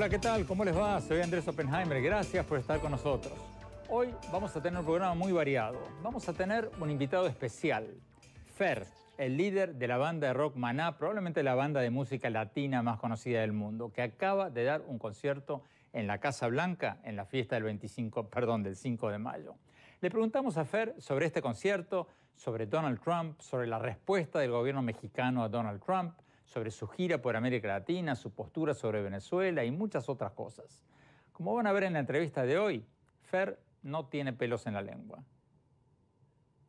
Hola, ¿qué tal? ¿Cómo les va? Soy Andrés Oppenheimer. Gracias por estar con nosotros. Hoy vamos a tener un programa muy variado. Vamos a tener un invitado especial, Fer, el líder de la banda de rock Maná, probablemente la banda de música latina más conocida del mundo, que acaba de dar un concierto en la Casa Blanca en la fiesta del 25, perdón, del 5 de mayo. Le preguntamos a Fer sobre este concierto, sobre Donald Trump, sobre la respuesta del gobierno mexicano a Donald Trump, sobre su gira por América Latina, su postura sobre Venezuela y muchas otras cosas. Como van a ver en la entrevista de hoy, Fer no tiene pelos en la lengua.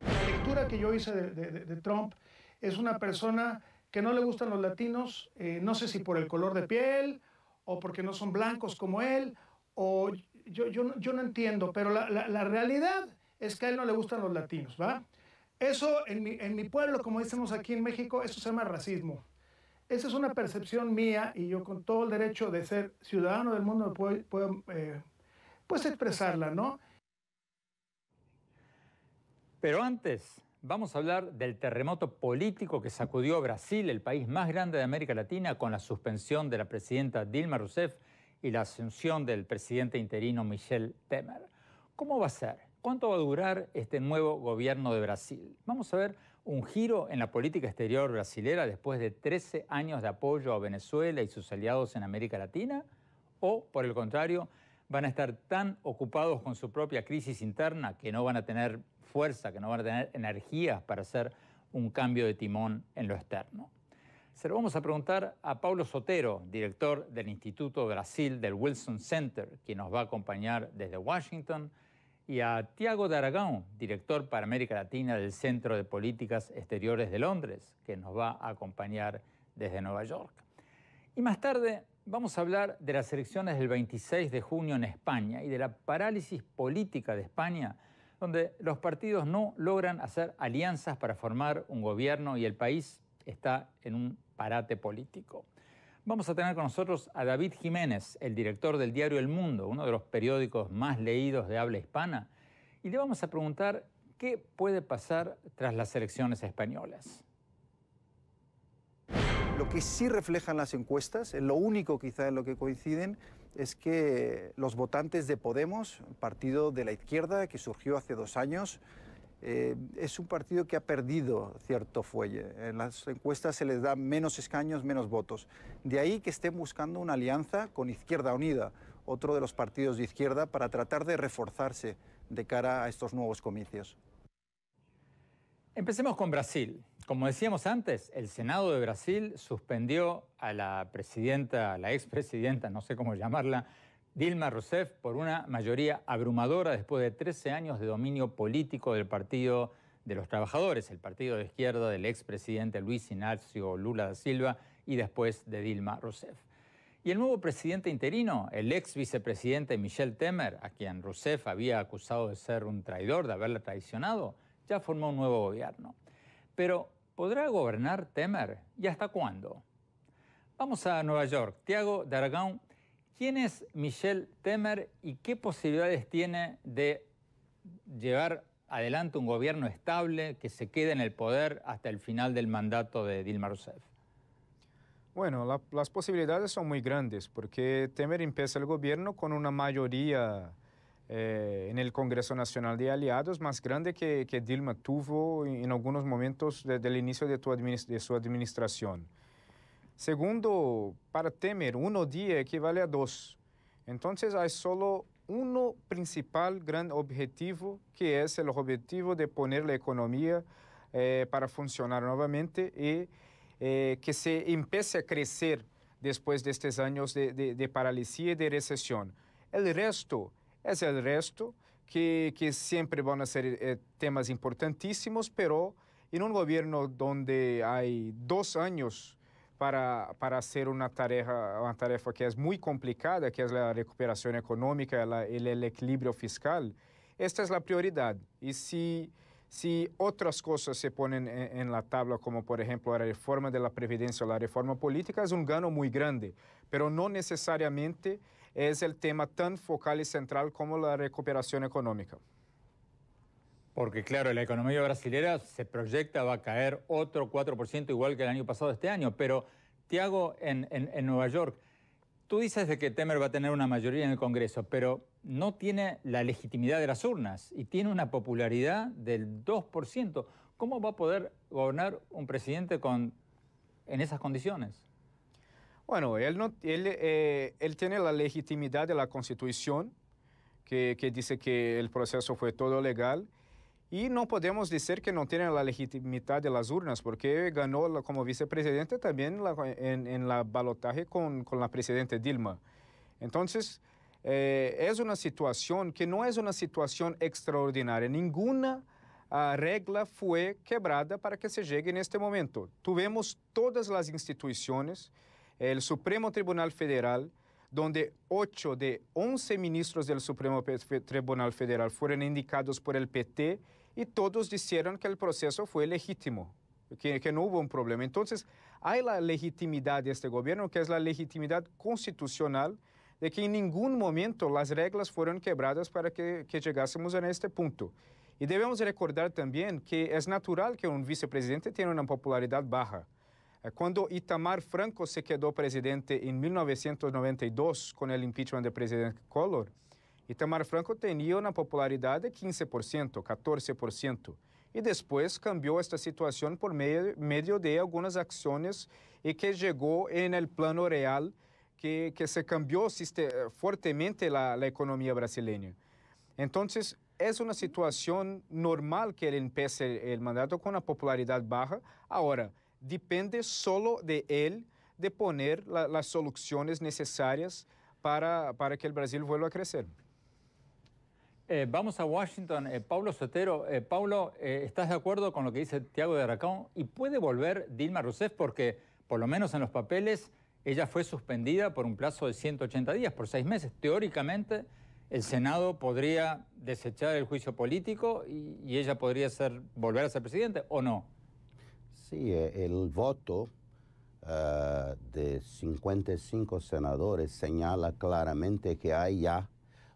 La lectura que yo hice de, Trump es una persona que no le gustan los latinos, eh, no sé si por el color de piel o porque no son blancos como él, o yo, yo, yo no entiendo, pero la, la, la, realidad es que a él no le gustan los latinos, ¿va? Eso en mi, en mi pueblo, como decimos aquí en México, eso se llama racismo. Esa es una percepción mía y yo con todo el derecho de ser ciudadano del mundo puedo, eh, pues expresarla, ¿no? Pero antes, vamos a hablar del terremoto político que sacudió Brasil, el país más grande de América Latina, con la suspensión de la presidenta Dilma Rousseff y la asunción del presidente interino Michel Temer. ¿Cómo va a ser? ¿Cuánto va a durar este nuevo gobierno de Brasil? Vamos a ver un giro en la política exterior brasilera después de 13 años de apoyo a Venezuela y sus aliados en América Latina? ¿O, por el contrario, van a estar tan ocupados con su propia crisis interna que no van a tener fuerza, que no van a tener energías para hacer un cambio de timón en lo externo? Se lo vamos a preguntar a Paulo Sotero, director del Instituto Brasil del Wilson Center, quien nos va a acompañar desde Washington y a Tiago de Aragón, director para América Latina del Centro de Políticas Exteriores de Londres, que nos va a acompañar desde Nueva York. Y más tarde vamos a hablar de las elecciones del 26 de junio en España y de la parálisis política de España, donde los partidos no logran hacer alianzas para formar un gobierno y el país está en un parate político. Vamos a tener con nosotros a David Jiménez, el director del diario El Mundo, uno de los periódicos más leídos de habla hispana, y le vamos a preguntar qué puede pasar tras las elecciones españolas. Lo que sí reflejan las encuestas, eh, lo único quizá en lo que coinciden, es que los votantes de Podemos, partido de la izquierda que surgió hace dos años, eh, es un partido que ha perdido cierto fuelle. En las encuestas se les da menos escaños, menos votos. De ahí que estén buscando una alianza con Izquierda Unida, otro de los partidos de izquierda, para tratar de reforzarse de cara a estos nuevos comicios. Empecemos con Brasil. Como decíamos antes, el Senado de Brasil suspendió a la presidenta, a la expresidenta, no sé cómo llamarla, Dilma Rousseff por una mayoría abrumadora después de 13 años de dominio político del Partido de los Trabajadores, el partido de izquierda del expresidente Luis Ignacio Lula da Silva y después de Dilma Rousseff. Y el nuevo presidente interino, el ex vicepresidente Michel Temer, a quien Rousseff había acusado de ser un traidor, de haberla traicionado, ya formó un nuevo gobierno. Pero, ¿podrá gobernar Temer? ¿Y hasta cuándo? Vamos a Nueva York. Tiago Daragón ¿Quién es Michelle Temer y qué posibilidades tiene de llevar adelante un gobierno estable que se quede en el poder hasta el final del mandato de Dilma Rousseff? Bueno, las posibilidades son muy grandes porque Temer empieza el gobierno con una mayoría eh, en el Congreso Nacional de Aliados más grande que, Dilma tuvo en algunos momentos desde el inicio de su administración. Segundo, para Temer, um dia equivale a dois. Então, há só um principal grande objetivo, que é o objetivo de pôr a economia eh, para funcionar novamente e eh, que se empiece a crescer depois destes anos de, de, de paralisia e de recessão. O resto é o resto, que, que sempre vão ser eh, temas importantíssimos, mas em um governo onde há dois anos para, para ser uma tarefa, uma tarefa que é muito complicada, que é a recuperação econômica, ela, ele é o equilíbrio fiscal, esta é a prioridade. E se se outras coisas se ponem em la tabla, como por exemplo a reforma da Previdência ou a reforma política, é um ganho muito grande, mas não necessariamente é o tema tão focal e central como a recuperação econômica. Porque claro, la economía brasilera se proyecta, va a caer otro 4% igual que el año pasado este año. Pero, Tiago, en, Nueva York, tú dices de que Temer va a tener una mayoría en el Congreso, pero no tiene la legitimidad de las urnas y tiene una popularidad del 2%. ¿Cómo va a poder gobernar un presidente con, en esas condiciones? Bueno, él, no, él, eh, él tiene la legitimidad de la Constitución, que, que dice que el proceso fue todo legal y no podemos decir que no tiene la legitimidad de las urnas, porque ganó como vicepresidente también en, en, la balotaje con, con la presidenta Dilma. Entonces, eh, es una situación que no es una situación extraordinaria. Ninguna ah, regla fue quebrada para que se llegue en este momento. Tuvimos todas las instituciones, el Supremo Tribunal Federal, donde 8 de 11 ministros del Supremo Tribunal Federal fueron indicados por el PT y todos dijeron que el proceso fue legítimo, que, no hubo un problema. Entonces, hay la legitimidad de este gobierno, que es la legitimidad constitucional, de que en ningún momento las reglas fueron quebradas para que, llegásemos a este punto. Y debemos recordar también que es natural que un vicepresidente tenga una popularidad baja. Eh, cuando Itamar Franco se quedó presidente en 1992 con el impeachment del presidente Collor, Itamar Franco tinha na popularidade 15%, 14%, e depois cambiou esta situação por meio, de algumas ações e que chegou no plano real, que, que se cambiou fortemente a, a economia brasileira. Então, é uma situação normal que ele empiece o mandato com uma popularidade baixa. Agora depende só de ele de poner as soluções necessárias para, para que o Brasil vuelva a crescer. Eh, vamos a Washington. Eh, Pablo Sotero, eh, Pablo, ¿estás de acuerdo con lo que dice Tiago de Aracón? ¿Y puede volver Dilma Rousseff? Porque, por lo menos en los papeles, ella fue suspendida por un plazo de 180 días, por seis meses. Teóricamente, el Senado podría desechar el juicio político y, ella podría ser, volver a ser presidente, ¿o no? Sí, el voto ah, de 55 senadores señala claramente que hay ya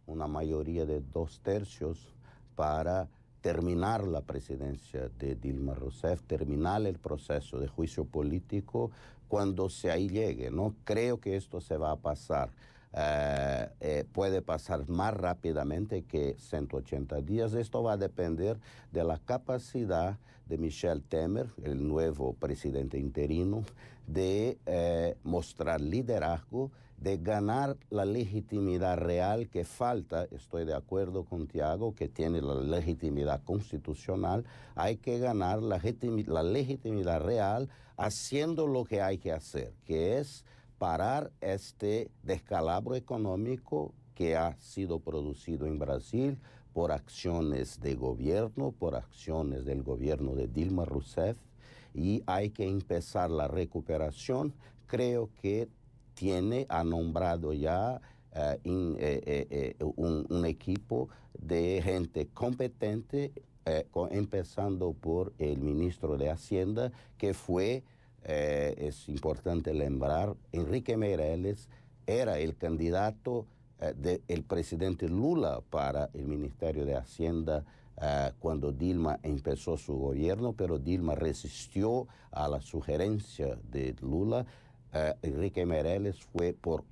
una mayoría de dos tercios para terminar la presidencia de Dilma Rousseff, terminar el proceso de juicio político cuando se ahí llegue. No creo que esto se va a pasar. Eh, eh, puede pasar más rápidamente que 180 días. Esto va a depender de la capacidad de Michel Temer, el nuevo presidente interino, de eh, mostrar liderazgo de ganar la legitimidad real que falta, estoy de acuerdo con Tiago, que tiene la legitimidad constitucional, hay que ganar la, legitimidad real haciendo lo que hay que hacer, que es parar este descalabro económico que ha sido producido en Brasil por acciones de gobierno, por acciones del gobierno de Dilma Rousseff, y hay que empezar la recuperación. Creo que tiene, ha nombrado ya eh, eh, eh, un, equipo de gente competente, empezando por el ministro de Hacienda, que fue, es importante lembrar, Enrique Meireles era el candidato del presidente Lula para el Ministerio de Hacienda cuando Dilma empezó su gobierno, pero Dilma resistió a la sugerencia de Lula eh, Enrique Mereles fue por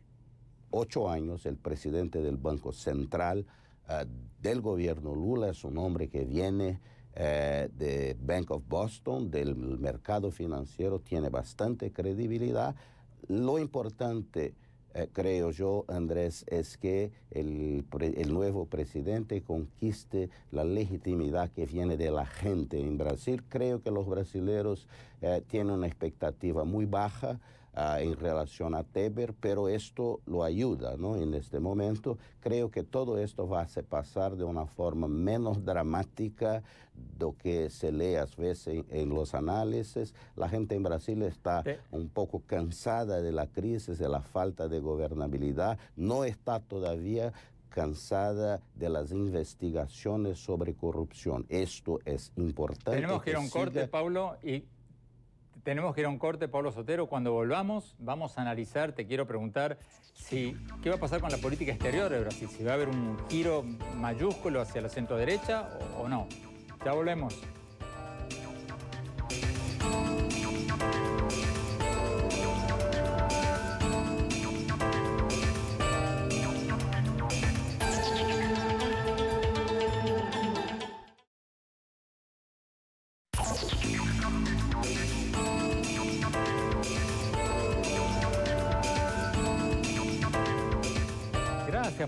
ocho años el presidente del Banco Central eh, del gobierno Lula, es un hombre que viene eh, de Bank of Boston, del mercado financiero, tiene bastante credibilidad. Lo importante, creo yo, Andrés, es que el, nuevo presidente conquiste la legitimidad que viene de la gente en Brasil. Creo que los brasileños tienen una expectativa muy baja. Ah, en relación a Teber, pero esto lo ayuda ¿no? en este momento. Creo que todo esto va a pasar de una forma menos dramática de lo que se lee a veces en, los análisis. La gente en Brasil está un poco cansada de la crisis, de la falta de gobernabilidad, no está todavía cansada de las investigaciones sobre corrupción. Esto es importante. Tenemos que ir a un corte, Pablo, y tenemos que ir a un corte, Pablo Sotero. Cuando volvamos, vamos a analizar, te quiero preguntar, si, qué va a pasar con la política exterior de Brasil, si va a haber un giro mayúsculo hacia la centro derecha o, o no. Ya volvemos.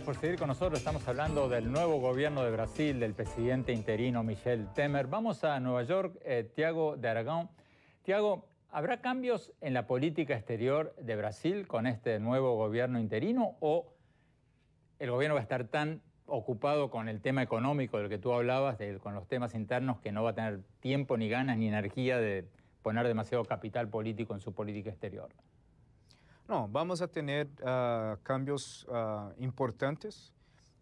por seguir con nosotros. Estamos hablando del nuevo gobierno de Brasil, del presidente interino Michel Temer. Vamos a Nueva York, eh, Tiago de Aragón. Tiago, ¿habrá cambios en la política exterior de Brasil con este nuevo gobierno interino o el gobierno va a estar tan ocupado con el tema económico del que tú hablabas, con los temas internos, que no va a tener tiempo ni ganas ni energía de poner demasiado capital político en su política exterior? Não, vamos a ter uh, ah, cambios uh, importantes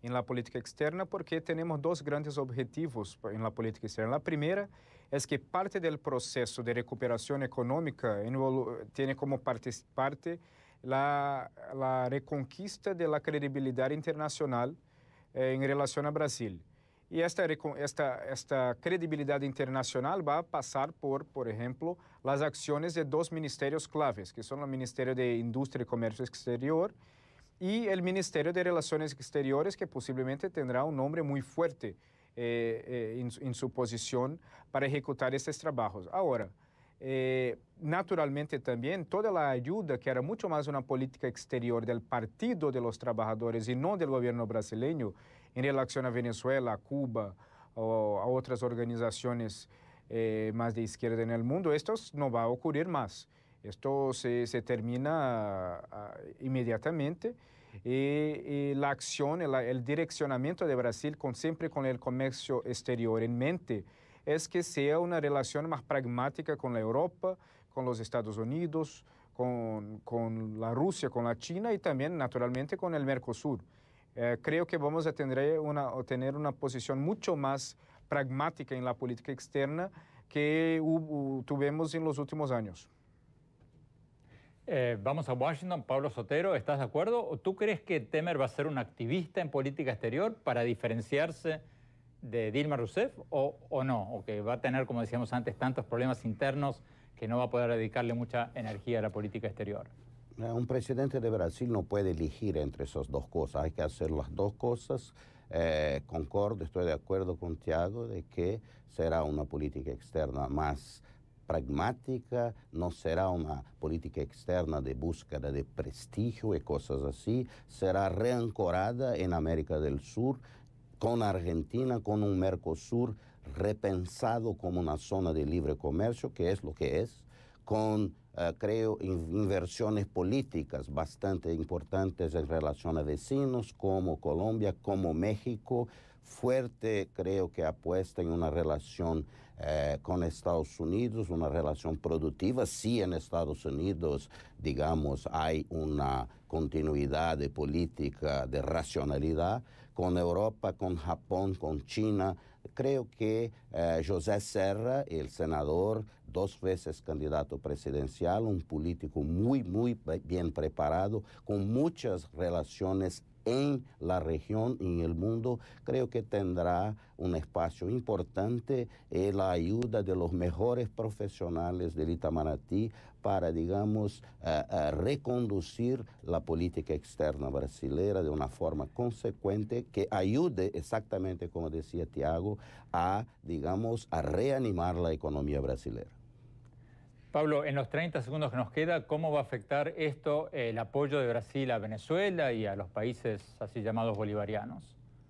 em la política externa porque temos dois grandes objetivos en la política externa. La primera é que parte do processo de recuperação econômica tem como parte, parte la, la reconquista de la credibilidade internacional eh, em relação a Brasil. Y e esta, credibilidad internacional va a pasar por, por ejemplo, las acciones de dos ministerios claves, que son el Ministerio de Industria y e Comercio Exterior y e el Ministerio de Relaciones Exteriores, que posiblemente tendrá un um nombre muy fuerte en, eh, eh, em su em posición para ejecutar estos trabajos. Ahora, eh, naturalmente también toda la ayuda, que era mucho más una política exterior del Partido de los Trabajadores y no del gobierno brasileño, en em relación a Venezuela, Cuba o a otras organizaciones eh, más de izquierda en el mundo, esto no va a ocurrir más. Esto se, termina ah, inmediatamente y, e, e la acción, el, direccionamiento de Brasil con, siempre con el comercio exterior en em mente es que sea una relación más pragmática con la Europa, con los Estados Unidos, con la Rusia, con la China y e también naturalmente con el Mercosur. Eh, creo que vamos a tener una, posición mucho más pragmática en la política externa que tuvimos en los últimos años. Eh, vamos a Washington, Pablo Sotero, ¿estás de acuerdo? ¿O tú crees que Temer va a ser un activista en política exterior para diferenciarse de Dilma Rousseff o no? ¿O que va a tener, como decíamos antes, tantos problemas internos que no va a poder dedicarle mucha energía a la política exterior? Un presidente de Brasil no puede elegir entre esas dos cosas, hay que hacer las dos cosas. Eh, concordo, estoy de acuerdo con Tiago de que será una política externa más pragmática, no será una política externa de búsqueda de prestigio y cosas así, será reancorada en América del Sur, con Argentina, con un Mercosur repensado como una zona de libre comercio, que es lo que es, con eh, creo, inversiones políticas bastante importantes en relación a vecinos como Colombia, como México. Fuerte creo que apuesta en una relación eh, con Estados Unidos, una relación productiva. Sí, en Estados Unidos, digamos, hay una continuidad de política de racionalidad con Europa, con Japón, con China. Creo que eh, José Serra, el senador, dos veces candidato presidencial, un político muy, muy bien preparado, con muchas relaciones en la región y en el mundo, creo que tendrá un espacio importante en eh, la ayuda de los mejores profesionales del Itamaraty para, digamos, eh, eh, reconducir la política externa brasileña de una forma consecuente que ayude exactamente, como decía Tiago, a, digamos, a reanimar la economía brasileña. Pablo, en los 30 segundos que nos queda, ¿cómo va a afectar esto eh, el apoyo de Brasil a Venezuela y a los países así llamados bolivarianos?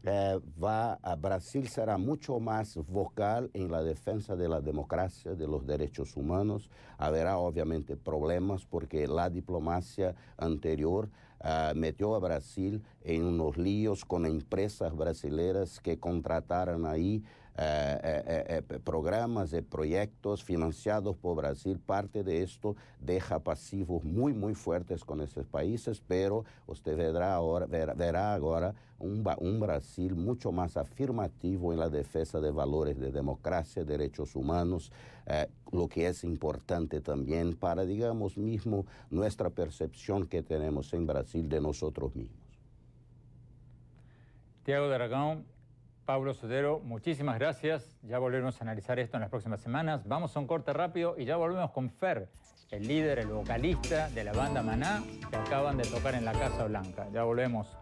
Eh, va Brasil será mucho más vocal en la defensa de la democracia, de los derechos humanos. Habrá obviamente problemas porque la diplomacia anterior ah, metió a Brasil en unos líos con empresas brasileras que contrataron ahí eh, eh, eh, programas de proyectos financiados por Brasil. Parte de esto deja pasivos muy, muy fuertes con esos países, pero usted verá ahora, verá ahora un, un Brasil mucho más afirmativo en la defensa de valores de democracia, derechos humanos, lo que es importante también para, digamos, mismo nuestra percepción que tenemos en Brasil de nosotros mismos. Tiago de Aragón, Pablo Sotero, muchísimas gracias. Ya volvemos a analizar esto en las próximas semanas. Vamos a un corte rápido y ya volvemos con Fer, el líder, el vocalista de la banda Maná, que acaban de tocar en la Casa Blanca. Ya volvemos.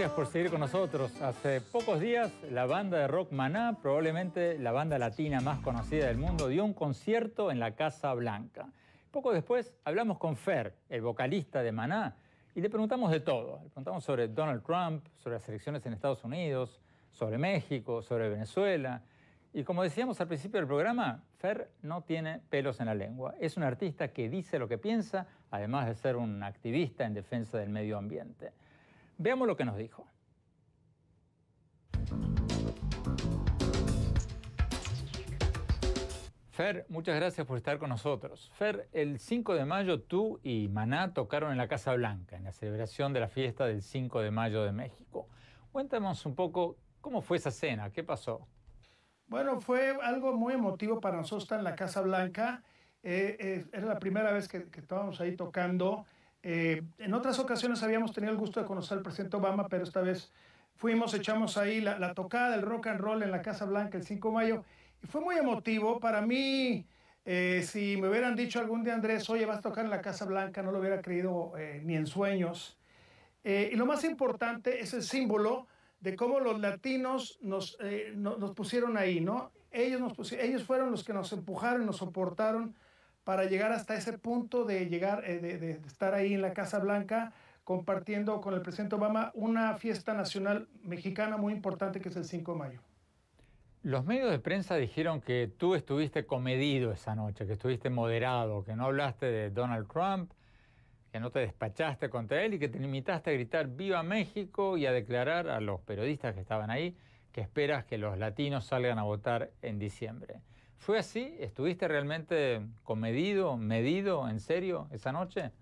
gracias por seguir con nosotros. Hace pocos días la banda de rock Maná, probablemente la banda latina más conocida del mundo, dio un concierto en la Casa Blanca. Poco después hablamos con Fer, el vocalista de Maná, y le preguntamos de todo. Le preguntamos sobre Donald Trump, sobre las elecciones en Estados Unidos, sobre México, sobre Venezuela. Y como decíamos al principio del programa, Fer no tiene pelos en la lengua. Es un artista que dice lo que piensa, además de ser un activista en defensa del medio ambiente. Veamos lo que nos dijo. Fer, muchas gracias por estar con nosotros. Fer, el 5 de mayo tú y Maná tocaron en la Casa Blanca, en la celebración de la fiesta del 5 de mayo de México. Cuéntanos un poco cómo fue esa cena, qué pasó. Bueno, fue algo muy emotivo para nosotros estar en la Casa Blanca. Eh, eh, era la primera vez que, que estábamos ahí tocando. Eh, en otras ocasiones habíamos tenido el gusto de conocer al presidente Obama, pero esta vez fuimos, echamos ahí la, tocada del rock and roll en la Casa Blanca el 5 de mayo y fue muy emotivo. Para mí, eh, si me hubieran dicho algún día Andrés, oye, vas a tocar en la Casa Blanca, no lo hubiera creído eh, ni en sueños. y lo más importante es el símbolo de cómo los latinos nos, pusieron ahí, ¿no? Ellos, ellos fueron los que nos empujaron, nos soportaron, para llegar hasta ese punto de llegar, eh, de, estar ahí en la Casa Blanca compartiendo con el presidente Obama una fiesta nacional mexicana muy importante que es el 5 de mayo. Los medios de prensa dijeron que tú estuviste comedido esa noche, que estuviste moderado, que no hablaste de Donald Trump, que no te despachaste contra él y que te limitaste a gritar viva México y a declarar a los periodistas que estaban ahí que esperas que los latinos salgan a votar en diciembre. ¿Fue así? ¿Estuviste realmente comedido, medido, en serio, esa noche?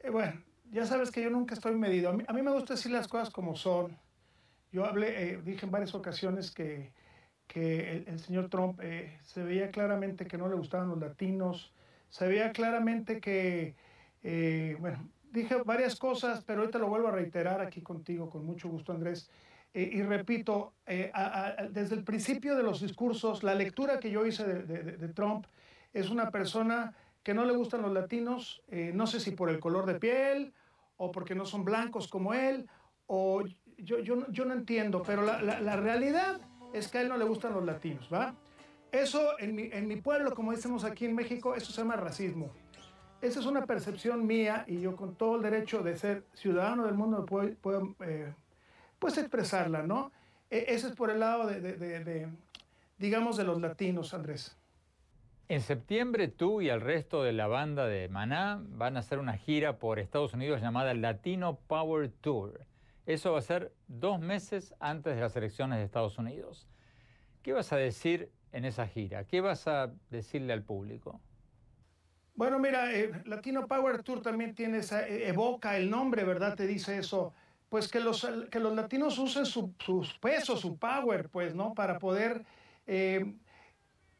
Eh, bueno, ya sabes que yo nunca estoy medido. A mí, me gusta decir las cosas como son. Yo hablé, eh, dije en varias ocasiones que, que el, señor Trump eh, se veía claramente que no le gustaban los latinos, se veía claramente que, bueno, dije varias cosas, pero ahorita lo vuelvo a reiterar aquí contigo, con mucho gusto, Andrés y repito, eh, desde el principio de los discursos, la lectura que yo hice de, Trump es una persona que no le gustan los latinos, eh, no sé si por el color de piel o porque no son blancos como él, o yo, yo, yo no entiendo, pero la, la, realidad es que a él no le gustan los latinos, ¿va? Eso en mi, en mi pueblo, como decimos aquí en México, eso se llama racismo. Esa es una percepción mía y yo con todo el derecho de ser ciudadano del mundo puedo, puedo eh, pues expresarla, ¿no? E, ese es por el lado de, digamos, de los latinos, Andrés. En septiembre tú y el resto de la banda de Maná van a hacer una gira por Estados Unidos llamada Latino Power Tour. Eso va a ser dos meses antes de las elecciones de Estados Unidos. ¿Qué vas a decir en esa gira? ¿Qué vas a decirle al público? Bueno, mira, eh, Latino Power Tour también tiene esa, eh, evoca el nombre, ¿verdad? Te dice eso pues que los, que los latinos usen su, sus pesos, su power, pues, ¿no? Para poder eh,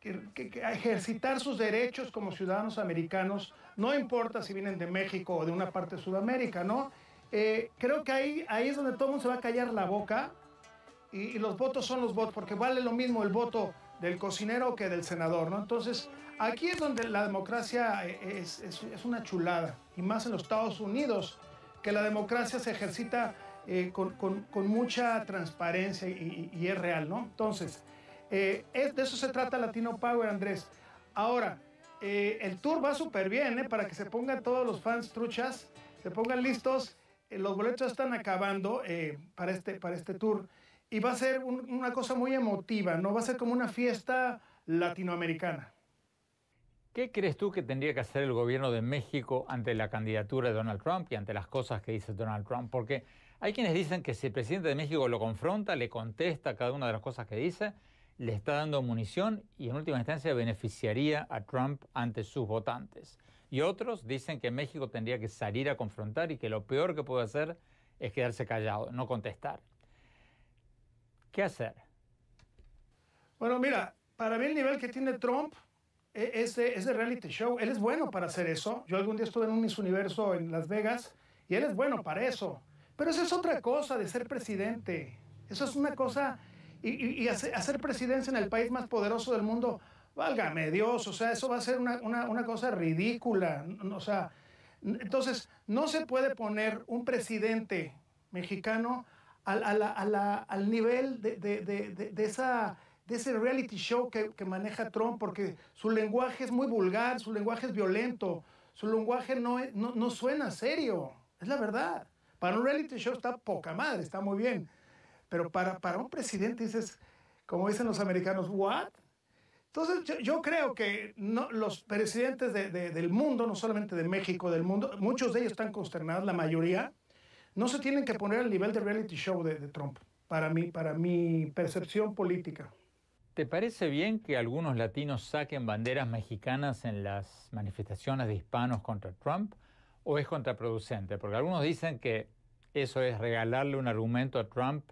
ejercitar sus derechos como ciudadanos americanos, no importa si vienen de México o de una parte de Sudamérica, ¿no? Eh, creo que ahí, ahí es donde todo el mundo se va a callar la boca y, los votos son los votos, porque vale lo mismo el voto del cocinero que del senador, ¿no? Entonces, aquí es donde la democracia eh, es una chulada, y más en los Estados Unidos, que la democracia se ejercita eh, con, mucha transparencia y, es real, ¿no? Entonces, eh, de eso se trata Latino Power, Andrés. Ahora, eh, el tour va súper bien, ¿eh? Para que se pongan todos los fans truchas, se pongan listos. los boletos están acabando para, este, para este tour y va a ser una cosa muy emotiva, ¿no? Va a ser como una fiesta latinoamericana. ¿Qué crees tú que tendría que hacer el gobierno de México ante la candidatura de Donald Trump y ante las cosas que dice Donald Trump? Porque hay quienes dicen que si el presidente de México lo confronta, le contesta cada una de las cosas que dice, le está dando munición y en última instancia beneficiaría a Trump ante sus votantes. Y otros dicen que México tendría que salir a confrontar y que lo peor que puede hacer es quedarse callado, no contestar. ¿Qué hacer? Bueno, mira, para mí el nivel que tiene Trump e, es de este reality show. Él es bueno para hacer eso. Yo algún día estuve en un Miss Universo en Las Vegas y él es bueno para eso. Pero eso es otra cosa de ser presidente. Eso es una cosa. Y, hacer, presidencia en el país más poderoso del mundo, válgame Dios, o sea, eso va a ser una, cosa ridícula. O sea, entonces, no se puede poner un presidente mexicano al, nivel de, de, de, de esa de ese reality show que, que, maneja Trump, porque su lenguaje es muy vulgar, su lenguaje es violento, su lenguaje no, no, suena serio, es la verdad. Para un reality show está poca madre, está muy bien, pero para, para un presidente dices, como dicen los americanos, ¿what? Entonces yo, creo que no, los presidentes de, del mundo, no solamente de México, del mundo, muchos de ellos están consternados, la mayoría, no se tienen que poner al nivel de reality show de, de Trump, para mí, para mi percepción política. ¿Te parece bien que algunos latinos saquen banderas mexicanas en las manifestaciones de hispanos contra Trump? ¿O es contraproducente? Porque algunos dicen que eso es regalarle un argumento a Trump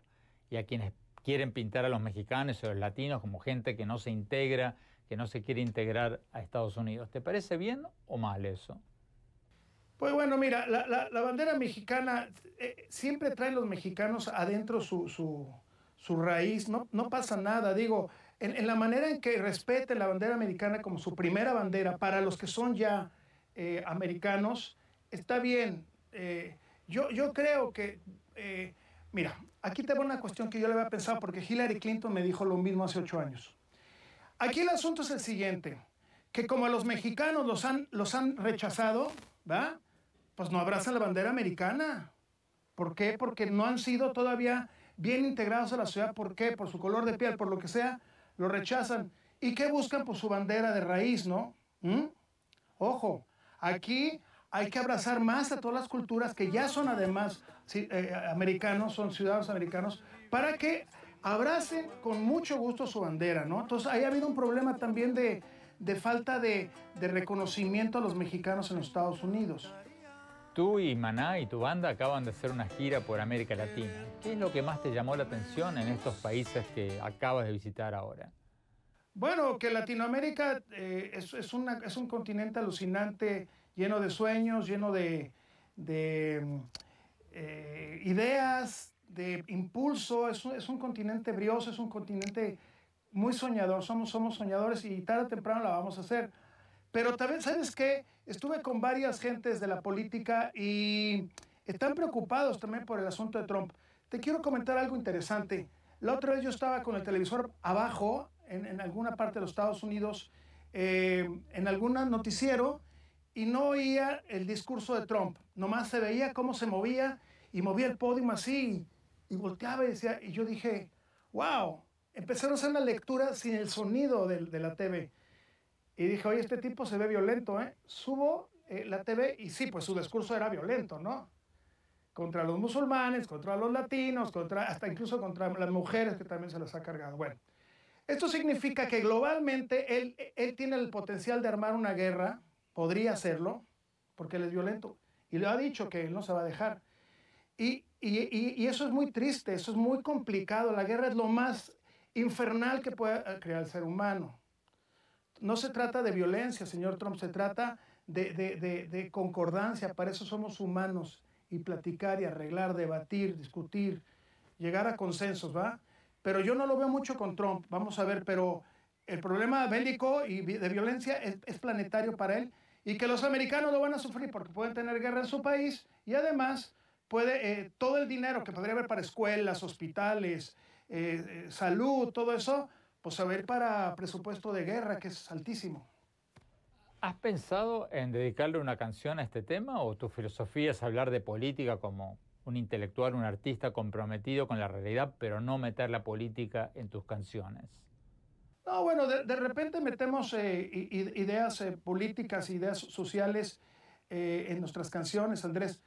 y a quienes quieren pintar a los mexicanos o a los latinos como gente que no se integra, que no se quiere integrar a Estados Unidos. ¿Te parece bien o mal eso? Pues bueno, mira, la, bandera mexicana eh, siempre siempre a los mexicanos adentro su, su raíz, no, no pasa nada, digo en, la manera en que respete la bandera americana como su primera bandera para los que son ya eh, americanos, está bien. Eh, yo, yo creo que, eh, mira, aquí te va una cuestión que yo le había pensado porque Hillary Clinton me dijo lo mismo hace ocho años. Aquí el asunto es el siguiente, que como a los mexicanos los han, los han rechazado, ¿va? Pues no abraza la bandera americana. ¿Por qué? Porque no han sido todavía bien integrados a la ciudad. ¿Por qué? Por su color de piel, por lo que sea lo rechazan. ¿Y qué buscan? por pues su pues bandera de raíz, ¿no? ¿Mm? Ojo, aquí hay que abrazar más a todas las culturas que ya son además eh, eh, americanos, son ciudadanos americanos, para que abracen con mucho gusto su bandera, ¿no? Entonces, ahí ha habido un problema también de, falta de, de reconocimiento a los mexicanos en los Estados Unidos. Tú y Maná y tu banda acaban de hacer una gira por América Latina. ¿Qué es lo que más te llamó la atención en estos países que acabas de visitar ahora? Bueno, que Latinoamérica eh, es, un continente alucinante, lleno de sueños, lleno de, eh, ideas, de impulso. Es un, continente brioso, es un continente muy soñador. Somos, somos soñadores y tarde o temprano la vamos a hacer pero también, ¿sabes que Estuve con varias gentes de la política y están preocupados también por el asunto de Trump. Te quiero comentar algo interesante. La otra vez yo estaba con el televisor abajo, en, alguna parte de los Estados Unidos, eh, en algún noticiero, y no oía el discurso de Trump. Nomás se veía cómo se movía y movía el podio así y volteaba y decía, y yo dije, wow, empezaron a hacer la lectura sin el sonido de la TV. Y dije, oye, este tipo se ve violento, ¿eh? Subo eh, la TV y sí, pues su discurso era violento, ¿no? Contra los musulmanes, contra los latinos, contra, hasta incluso contra las mujeres que también se las ha cargado. Bueno, esto significa que globalmente él, él tiene el potencial de armar una guerra, podría hacerlo, porque él es violento. Y le ha dicho que él no se va a dejar. y, y, y eso es muy triste, eso es muy complicado. La guerra es lo más infernal que puede crear el ser humano no se trata de violencia, señor Trump, se trata de, concordancia, para eso somos humanos, y platicar y arreglar, debatir, discutir, llegar a consensos, ¿va? Pero yo no lo veo mucho con Trump, vamos a ver, pero el problema bélico y de violencia es, planetario para él y que los americanos lo van a sufrir porque pueden tener guerra en su país y además puede eh, todo el dinero que podría haber para escuelas, hospitales, eh, eh, salud, todo eso, pues a ver para presupuesto de guerra, que es altísimo. ¿Has pensado en dedicarle una canción a este tema o tu filosofía es hablar de política como un intelectual, un artista comprometido con la realidad, pero no meter la política en tus canciones? No, bueno, de, repente metemos eh, ideas eh, políticas, ideas sociales eh, en nuestras canciones, Andrés.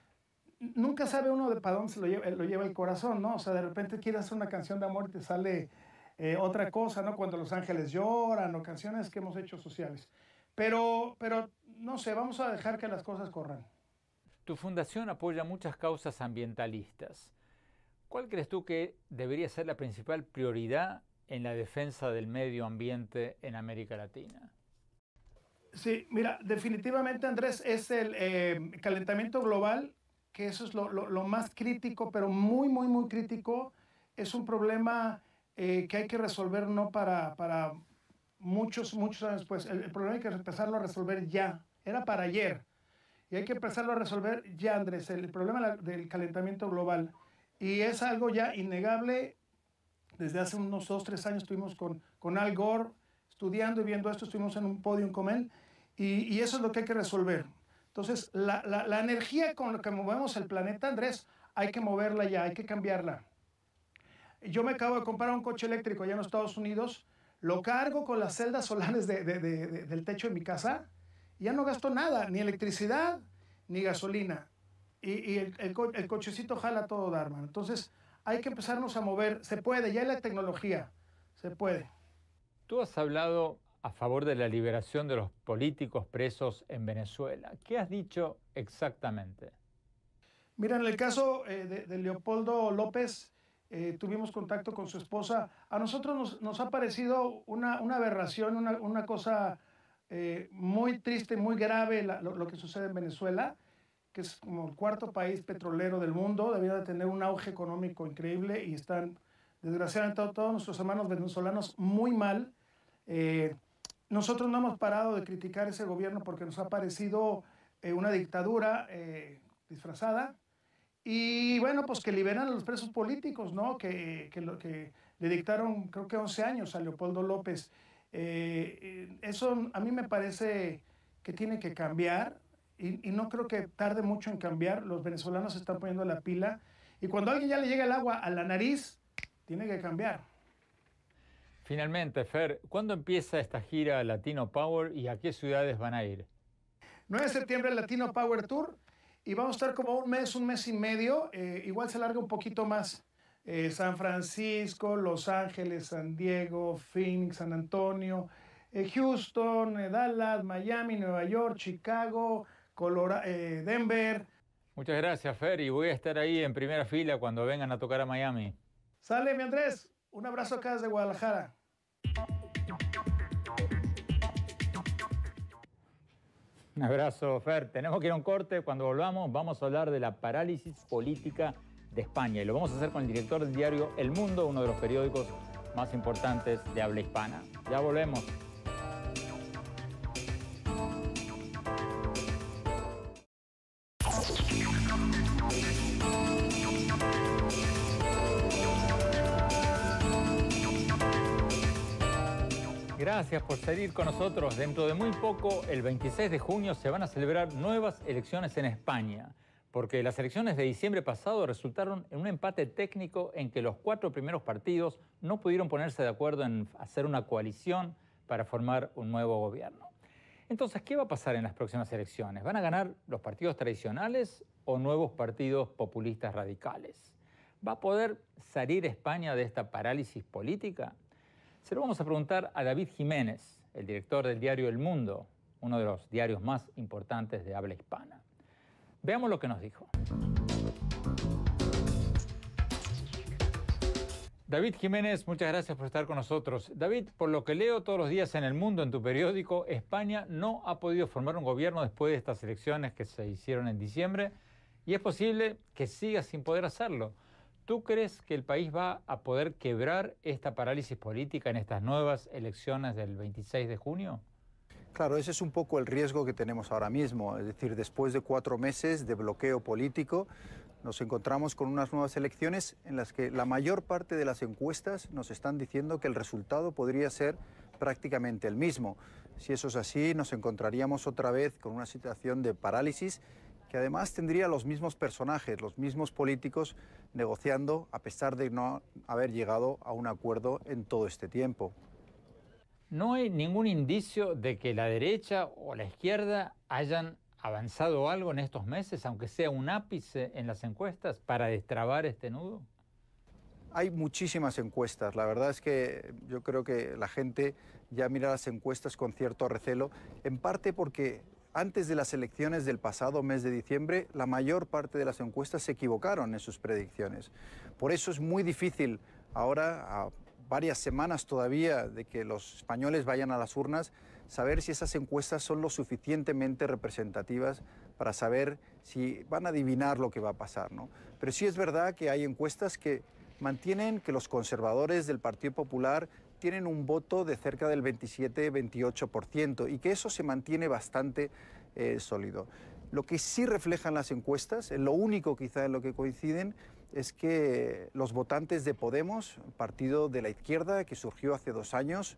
Nunca sabe uno de padón se lo lleva, lo lleva el corazón, ¿no? O sea, de repente quieres hacer una canción de amor y te sale eh, eh, otra cosa, ¿no? Cuando los ángeles lloran o canciones que hemos hecho sociales. Pero, pero no sé, vamos a dejar que las cosas corran. Tu fundación apoya muchas causas ambientalistas. ¿Cuál crees tú que debería ser la principal prioridad en la defensa del medio ambiente en América Latina? Sí, mira, definitivamente Andrés es el eh, calentamiento global, que eso es lo, lo, lo, más crítico, pero muy, muy, muy crítico. Es un problema eh, que hay que resolver no para, para muchos, muchos años después. Pues, el, problema hay que empezarlo a resolver ya. Era para ayer. Y hay que empezarlo a resolver ya, Andrés, el, problema del calentamiento global. Y es algo ya innegable. Desde hace unos dos, tres años estuvimos con, con Al Gore estudiando y viendo esto, estuvimos en un podium con él. Y, eso es lo que hay que resolver. Entonces, la energía con la que movemos el planeta, Andrés, hay que moverla ya, hay que cambiarla. Yo me acabo de comprar un coche eléctrico allá en los Estados Unidos, lo cargo con las celdas solares del techo de mi casa, y ya no gasto nada, ni electricidad, ni gasolina. Y, el, cochecito jala todo, Darman. Entonces, hay que empezarnos a mover. Se puede, ya hay la tecnología. Se puede. Tú has hablado a favor de la liberación de los políticos presos en Venezuela. ¿Qué has dicho exactamente? Mira, en el caso eh, de, Leopoldo López, eh, tuvimos contacto con su esposa. A nosotros nos, ha parecido una, una aberración, una, una cosa eh, muy triste, muy grave lo, que sucede en Venezuela, que es como el cuarto país petrolero del mundo, debía de tener un auge económico increíble y están, desgraciadamente, todos, nuestros hermanos venezolanos muy mal. Eh, nosotros no hemos parado de criticar ese gobierno porque nos ha parecido una dictadura disfrazada y bueno, pues que liberan a los presos políticos, ¿no? Que, lo, que le dictaron, creo que 11 años a Leopoldo López. Eh, eh, eso a mí me parece que tiene que cambiar y, no creo que tarde mucho en cambiar. Los venezolanos se están poniendo la pila y cuando a alguien ya le llega el agua a la nariz, tiene que cambiar. Finalmente, Fer, ¿cuándo empieza esta gira Latino Power y a qué ciudades van a ir? 9 de septiembre Latino Power Tour y vamos a estar como un mes, un mes y medio, eh, igual se larga un poquito más. Eh, San Francisco, Los Ángeles, San Diego, Phoenix, San Antonio, eh, Houston, Dallas, Miami, Nueva York, Chicago, Denver. Muchas gracias, Fer, y voy a estar ahí en primera fila cuando vengan a tocar a Miami. Sale, mi Andrés. Un abrazo acá desde Guadalajara. Un abrazo, Fer. Tenemos que ir a un corte. Cuando volvamos, vamos a hablar de la parálisis política de España. Y lo vamos a hacer con el director del diario El Mundo, uno de los periódicos más importantes de habla hispana. Ya volvemos. gracias por seguir con nosotros. Dentro de muy poco, el 26 de junio, se van a celebrar nuevas elecciones en España, porque las elecciones de diciembre pasado resultaron en un empate técnico en que los cuatro primeros partidos no pudieron ponerse de acuerdo en hacer una coalición para formar un nuevo gobierno. Entonces, ¿qué va a pasar en las próximas elecciones? ¿Van a ganar los partidos tradicionales o nuevos partidos populistas radicales? ¿Va a poder salir España de esta parálisis política? Se lo vamos a preguntar a David Jiménez, el director del diario El Mundo, uno de los diarios más importantes de habla hispana. Veamos lo que nos dijo. David Jiménez, muchas gracias por estar con nosotros. David, por lo que leo todos los días en el mundo, en tu periódico, España no ha podido formar un gobierno después de estas elecciones que se hicieron en diciembre y es posible que siga sin poder hacerlo. ¿Tú crees que el país va a poder quebrar esta parálisis política en estas nuevas elecciones del 26 de junio? Claro, ese es un poco el riesgo que tenemos ahora mismo. Es decir, después de cuatro meses de bloqueo político, nos encontramos con unas nuevas elecciones en las que la mayor parte de las encuestas nos están diciendo que el resultado podría ser prácticamente el mismo. Si eso es así, nos encontraríamos otra vez con una situación de parálisis que además tendría los mismos personajes, los mismos políticos negociando a pesar de no haber llegado a un acuerdo en todo este tiempo. No hay ningún indicio de que la derecha o la izquierda hayan avanzado algo en estos meses, aunque sea un ápice en las encuestas, para destrabar este nudo. Hay muchísimas encuestas. La verdad es que yo creo que la gente ya mira las encuestas con cierto recelo, en parte porque antes de las elecciones del pasado mes de diciembre, la mayor parte de las encuestas se equivocaron en sus predicciones. Por eso es muy difícil ahora, a varias semanas todavía de que los españoles vayan a las urnas, saber si esas encuestas son lo suficientemente representativas para saber si van a adivinar lo que va a pasar. ¿no? Pero sí es verdad que hay encuestas que mantienen que los conservadores del Partido Popular tienen un voto de cerca del 27-28% y que eso se mantiene bastante eh, sólido. Lo que sí reflejan las encuestas, eh, lo único quizá en lo que coinciden, es que los votantes de Podemos, partido de la izquierda que surgió hace dos años,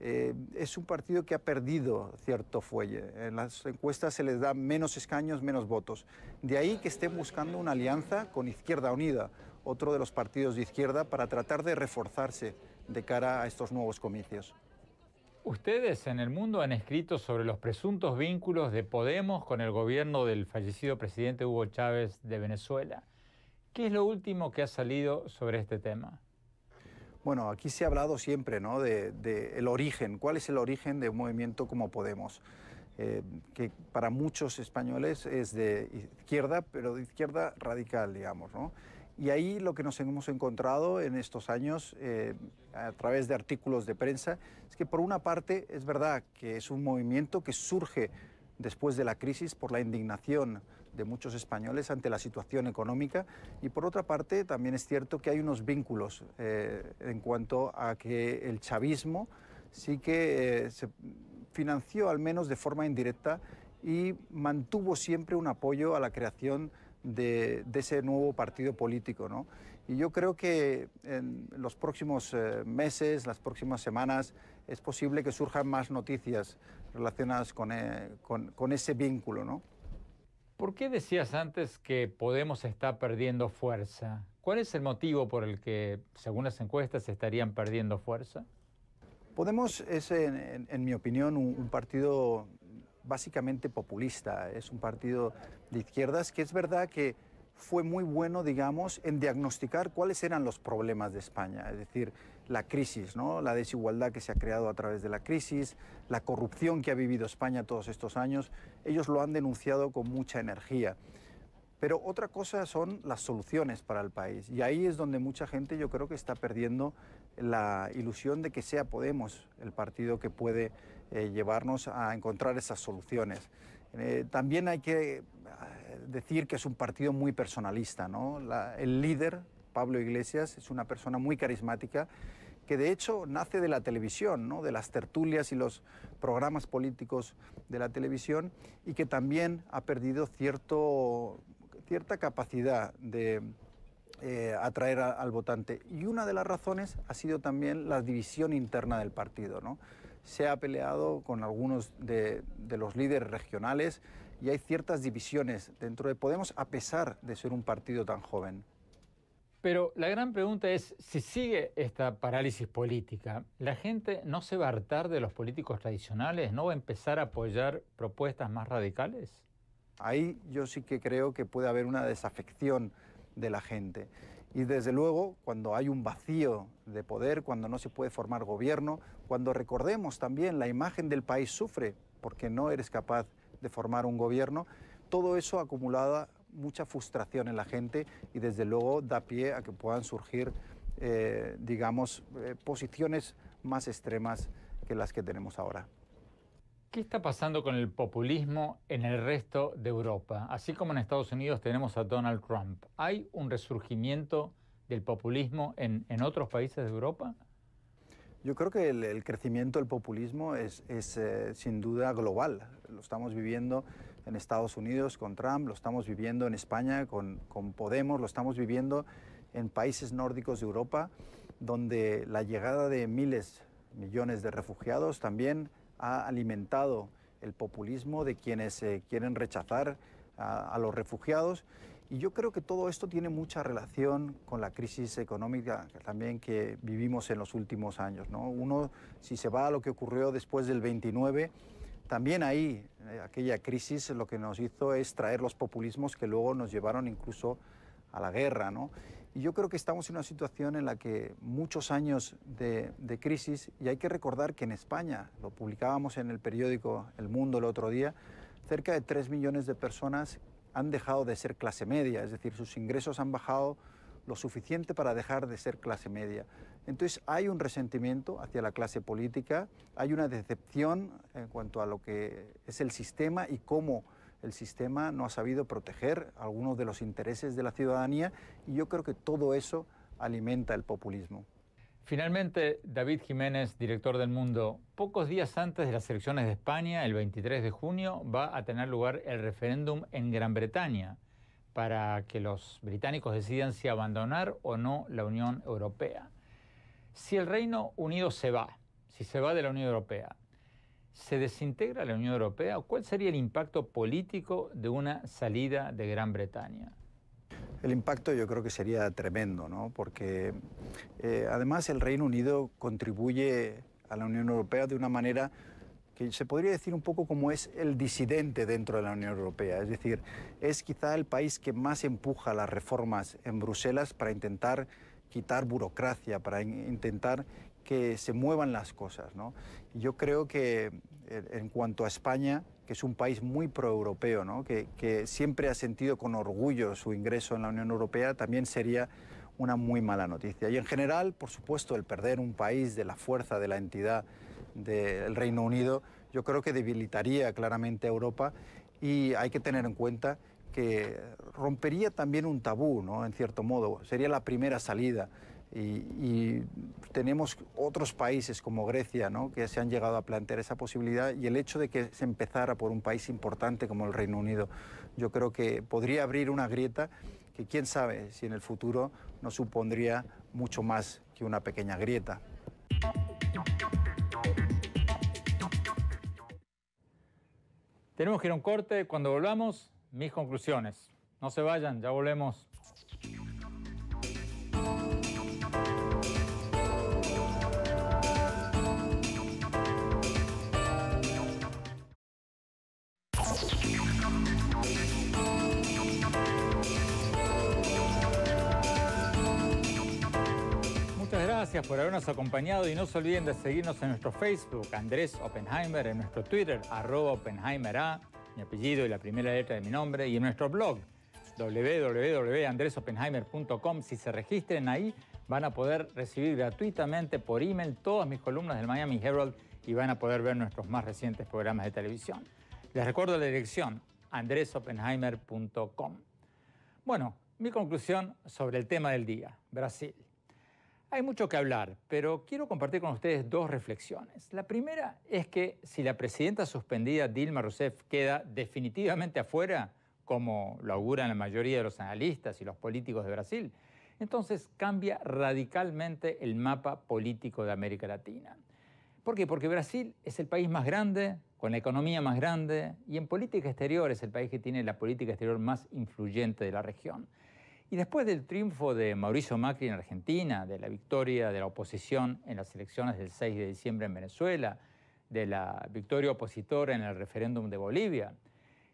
eh, es un partido que ha perdido cierto fuelle. En las encuestas se les da menos escaños, menos votos. De ahí que estén buscando una alianza con Izquierda Unida, otro de los partidos de izquierda, para tratar de reforzarse de cara a estos nuevos comicios. Ustedes en el mundo han escrito sobre los presuntos vínculos de Podemos con el gobierno del fallecido presidente Hugo Chávez de Venezuela. ¿Qué es lo último que ha salido sobre este tema? Bueno, aquí se ha hablado siempre ¿no? del de, el origen, cuál es el origen de un movimiento como Podemos, eh, que para muchos españoles es de izquierda, pero de izquierda radical, digamos. ¿no? Y ahí lo que nos hemos encontrado en estos años eh, a través de artículos de prensa es que por una parte es verdad que es un movimiento que surge después de la crisis por la indignación de muchos españoles ante la situación económica y por otra parte también es cierto que hay unos vínculos eh, en cuanto a que el chavismo sí que eh, se financió al menos de forma indirecta y mantuvo siempre un apoyo a la creación de, ese nuevo partido político. Y yo creo que en los próximos eh, meses, las próximas semanas, es posible que surjan más noticias relacionadas eh, con, con, ese vínculo. ¿no? ¿Por qué decías antes que Podemos está perdiendo fuerza? ¿Cuál es el motivo por el que, según las encuestas, estarían perdiendo fuerza? Podemos es, en, mi opinión, un partido básicamente populista, es un partido de izquierdas que es verdad que fue muy bueno, digamos, en diagnosticar cuáles eran los problemas de España, es decir, la crisis, ¿no? la desigualdad que se ha creado a través de la crisis, la corrupción que ha vivido España todos estos años, ellos lo han denunciado con mucha energía. Pero otra cosa son las soluciones para el país. Y ahí es donde mucha gente yo creo que está perdiendo la ilusión de que sea Podemos el partido que puede eh, llevarnos a encontrar esas soluciones. Eh, también hay que eh, decir que es un partido muy personalista. ¿no? La, el líder, Pablo Iglesias, es una persona muy carismática que de hecho nace de la televisión, ¿no? de las tertulias y los programas políticos de la televisión y que también ha perdido cierto, cierta capacidad de eh, atraer al votante. Y una de las razones ha sido también la división interna del partido. ¿no? se ha peleado con algunos de, los líderes regionales y hay ciertas divisiones dentro de Podemos a pesar de ser un partido tan joven. Pero la gran pregunta es, si sigue esta parálisis política, ¿la gente no se va a hartar de los políticos tradicionales? ¿No va a empezar a apoyar propuestas más radicales? Ahí yo sí que creo que puede haber una desafección de la gente. Y desde luego, cuando hay un vacío de poder, cuando no se puede formar gobierno, cuando recordemos también la imagen del país sufre porque no eres capaz de formar un gobierno, todo eso acumulada mucha frustración en la gente y desde luego da pie a que puedan surgir, eh, digamos, eh, posiciones más extremas que las que tenemos ahora. ¿Qué está pasando con el populismo en el resto de Europa? Así como en Estados Unidos tenemos a Donald Trump, ¿hay un resurgimiento del populismo en, en otros países de Europa? Yo creo que el, crecimiento del populismo es, es eh, sin duda global. Lo estamos viviendo en Estados Unidos con Trump, lo estamos viviendo en España con, con Podemos, lo estamos viviendo en países nórdicos de Europa, donde la llegada de miles, millones de refugiados también ha alimentado el populismo de quienes quieren rechazar a, los refugiados. Y yo creo que todo esto tiene mucha relación con la crisis económica también que vivimos en los últimos años. Uno, si se va a lo que ocurrió después del 29, también ahí eh, aquella crisis lo que nos hizo es traer los populismos que luego nos llevaron incluso a la guerra. ¿no? Y yo creo que estamos en una situación en la que muchos años de, crisis, y hay que recordar que en España, lo publicábamos en el periódico El Mundo el otro día, cerca de 3 millones de personas han dejado de ser clase media, es decir, sus ingresos han bajado lo suficiente para dejar de ser clase media. Entonces hay un resentimiento hacia la clase política, hay una decepción en cuanto a lo que es el sistema y cómo el sistema no ha sabido proteger algunos de los intereses de la ciudadanía y yo creo que todo eso alimenta el populismo. Finalmente, David Jiménez, director del Mundo, pocos días antes de las elecciones de España, el 23 de junio, va a tener lugar el referéndum en Gran Bretaña para que los británicos decidan si abandonar o no la Unión Europea. Si el Reino Unido se va, si se va de la Unión Europea, ¿Se desintegra la Unión Europea? ¿Cuál sería el impacto político de una salida de Gran Bretaña? El impacto yo creo que sería tremendo, ¿no? Porque eh, además el Reino Unido contribuye a la Unión Europea de una manera que se podría decir un poco como es el disidente dentro de la Unión Europea. Es decir, es quizá el país que más empuja las reformas en Bruselas para intentar quitar burocracia, para intentar que se muevan las cosas. ¿no? Yo creo que eh, en cuanto a España, que es un país muy proeuropeo, ¿no? que, que siempre ha sentido con orgullo su ingreso en la Unión Europea, también sería una muy mala noticia. Y en general, por supuesto, el perder un país de la fuerza de la entidad del Reino Unido, yo creo que debilitaría claramente a Europa y hay que tener en cuenta que rompería también un tabú, ¿no? En cierto modo, sería la primera salida y, tenemos otros países como Grecia ¿no? que se han llegado a plantear esa posibilidad y el hecho de que se empezara por un país importante como el Reino Unido, yo creo que podría abrir una grieta que quién sabe si en el futuro no supondría mucho más que una pequeña grieta. Tenemos que ir a un corte, cuando volvamos, mis conclusiones. No se vayan, ya volvemos. por habernos acompañado y no se olviden de seguirnos en nuestro Facebook, Andrés Oppenheimer, en nuestro Twitter, arroba Oppenheimer A, mi apellido y la primera letra de mi nombre, y en nuestro blog, www.andresoppenheimer.com. Si se registren ahí, van a poder recibir gratuitamente por email todas mis columnas del Miami Herald y van a poder ver nuestros más recientes programas de televisión. Les recuerdo la dirección, andresoppenheimer.com. Bueno, mi conclusión sobre el tema del día, Brasil. Hay mucho que hablar, pero quiero compartir con ustedes dos reflexiones. La primera es que si la presidenta suspendida Dilma Rousseff queda definitivamente afuera, como lo auguran la mayoría de los analistas y los políticos de Brasil, entonces cambia radicalmente el mapa político de América Latina. ¿Por qué? Porque Brasil es el país más grande, con la economía más grande, y en política exterior es el país que tiene la política exterior más influyente de la región. Y después del triunfo de Mauricio Macri en Argentina, de la victoria de la oposición en las elecciones del 6 de diciembre en Venezuela, de la victoria opositora en el referéndum de Bolivia,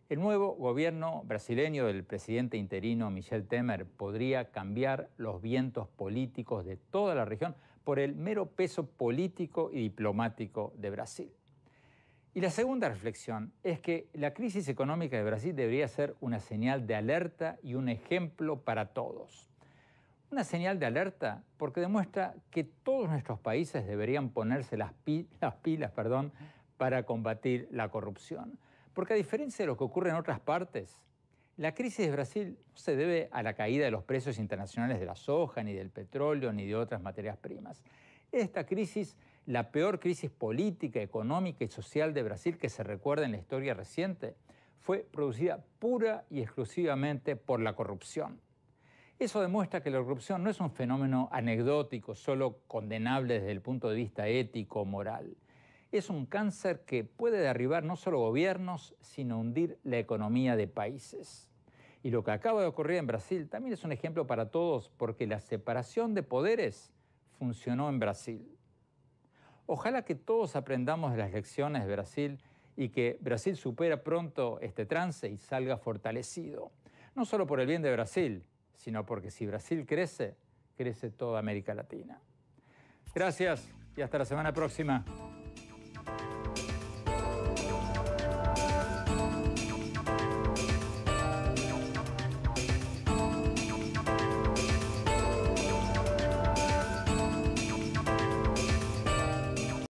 el nuevo gobierno brasileño del presidente interino Michel Temer podría cambiar los vientos políticos de toda la región por el mero peso político y diplomático de Brasil. Y la segunda reflexión es que la crisis económica de Brasil debería ser una señal de alerta y un ejemplo para todos. Una señal de alerta porque demuestra que todos nuestros países deberían ponerse las, pilas perdón, para combatir la corrupción. Porque a diferencia de lo que ocurre en otras partes, la crisis de Brasil no se debe a la caída de los precios internacionales de la soja, ni del petróleo, ni de otras materias primas. Esta crisis la peor crisis política, económica y social de Brasil que se recuerda en la historia reciente, fue producida pura y exclusivamente por la corrupción. Eso demuestra que la corrupción no es un fenómeno anecdótico, solo condenable desde el punto de vista ético moral. Es un cáncer que puede derribar no solo gobiernos, sino hundir la economía de países. Y lo que acaba de ocurrir en Brasil también es un ejemplo para todos, porque la separación de poderes funcionó en Brasil. Ojalá que todos aprendamos de las lecciones de Brasil y que Brasil supera pronto este trance y salga fortalecido, no solo por el bien de Brasil, sino porque si Brasil crece, crece toda América Latina. Gracias y hasta la semana próxima.